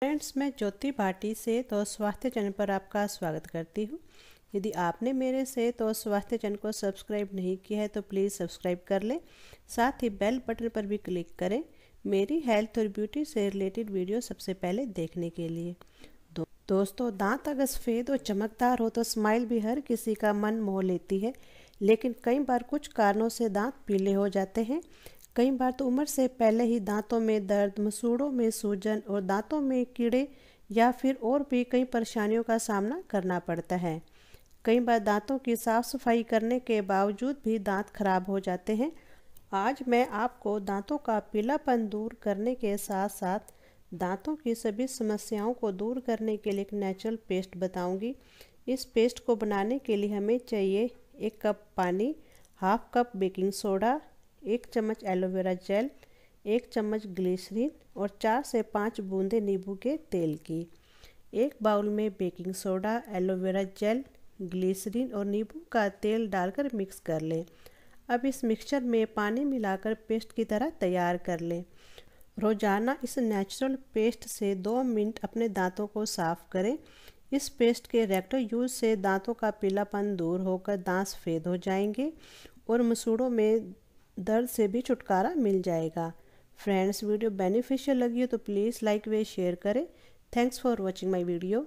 friends मैं ज्योति भाटी से तो स्वास्थ्य चैनल पर आपका स्वागत करती हूँ यदि आपने मेरे से तो स्वास्थ्य चैनल को सब्सक्राइब नहीं किया है तो प्लीज़ सब्सक्राइब कर लें साथ ही बेल बटन पर भी क्लिक करें मेरी हेल्थ और ब्यूटी से रिलेटेड वीडियो सबसे पहले देखने के लिए दो, दोस्तों दांत अगर सफ़ेद और चमकदार हो तो स्माइल भी हर किसी का मन मोह लेती है लेकिन कई बार कुछ कारणों से दांत पीले हो जाते हैं कई बार तो उम्र से पहले ही दांतों में दर्द मसूड़ों में सूजन और दांतों में कीड़े या फिर और भी कई परेशानियों का सामना करना पड़ता है कई बार दांतों की साफ सफाई करने के बावजूद भी दांत खराब हो जाते हैं आज मैं आपको दांतों का पीलापन दूर करने के साथ साथ दांतों की सभी समस्याओं को दूर करने के लिए एक नेचुरल पेस्ट बताऊंगी इस पेस्ट को बनाने के लिए हमें चाहिए एक कप पानी हाफ कप बेकिंग सोडा एक चम्मच एलोवेरा जेल एक चम्मच ग्लिसरीन और चार से पाँच बूंदे नींबू के तेल की एक बाउल में baking soda aloe vera gel glycerine और नींबू का तेल डालकर मिक्स कर लें अब इस मिक्सचर में पानी मिलाकर पेस्ट की तरह तैयार कर लें रोज़ाना इस नेचुरल पेस्ट से दो मिनट अपने दांतों को साफ करें इस पेस्ट के रेक्टर यूज से दांतों का पीलापन दूर होकर दांत सफ़ेद हो जाएंगे और मसूड़ों में दर्द से भी छुटकारा मिल जाएगा फ्रेंड्स वीडियो बेनिफिशियल लगी हो तो प्लीज़ लाइक वे शेयर करें thanks for watching my video